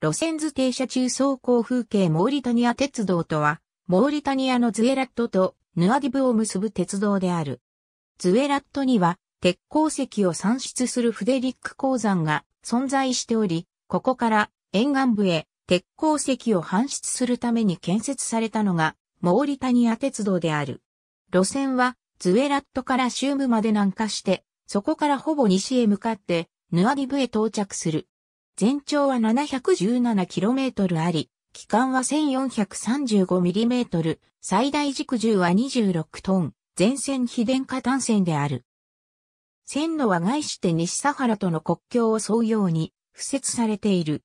路線図停車中走行風景モーリタニア鉄道とは、モーリタニアのズエラットとヌアディブを結ぶ鉄道である。ズエラットには、鉄鉱石を産出するフデリック鉱山が存在しており、ここから沿岸部へ鉄鉱石を搬出するために建設されたのが、モーリタニア鉄道である。路線は、ズエラットからシュームまで南下して、そこからほぼ西へ向かって、ヌアディブへ到着する。全長は 717km あり、期間は 1435mm、最大軸重は26トン、全線非電化単線である。線路は外して西サハラとの国境を沿うように、敷設されている。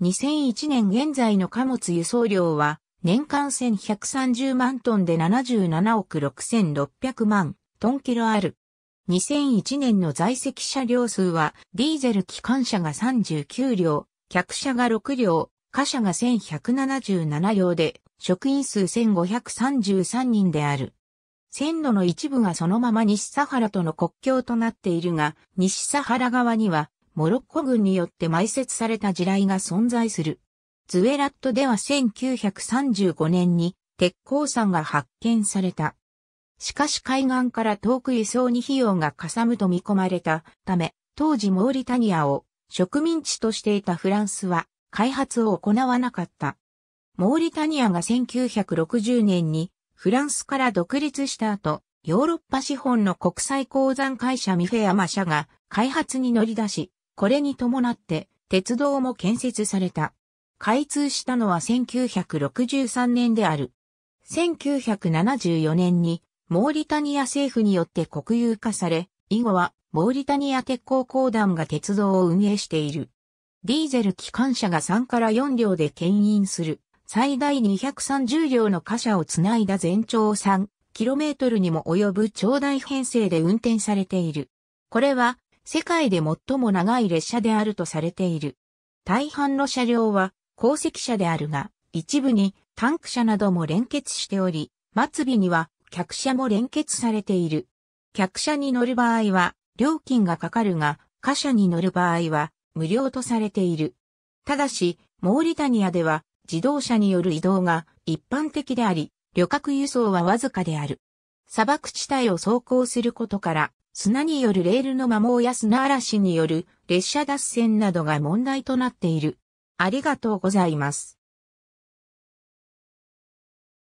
2001年現在の貨物輸送量は、年間1130万トンで77億6600万トンキロある。2001年の在籍車両数は、ディーゼル機関車が39両、客車が6両、貨車が1177両で、職員数1533人である。線路の一部がそのまま西サハラとの国境となっているが、西サハラ側には、モロッコ軍によって埋設された地雷が存在する。ズエラットでは1935年に鉄鉱山が発見された。しかし海岸から遠く輸送に費用がかさむと見込まれたため、当時モーリタニアを植民地としていたフランスは開発を行わなかった。モーリタニアが1960年にフランスから独立した後、ヨーロッパ資本の国際鉱山会社ミフェアマ社が開発に乗り出し、これに伴って鉄道も建設された。開通したのは1963年である。1974年にモーリタニア政府によって国有化され、以後はモーリタニア鉄鋼公団が鉄道を運営している。ディーゼル機関車が3から4両で牽引する、最大230両の貨車をつないだ全長 3km にも及ぶ長大編成で運転されている。これは世界で最も長い列車であるとされている。大半の車両は鉱石車であるが、一部にタンク車なども連結しており、末尾には客車も連結されている。客車に乗る場合は、料金がかかるが、貨車に乗る場合は、無料とされている。ただし、モーリタニアでは、自動車による移動が一般的であり、旅客輸送はわずかである。砂漠地帯を走行することから、砂によるレールの摩耗や砂嵐による列車脱線などが問題となっている。ありがとうございます。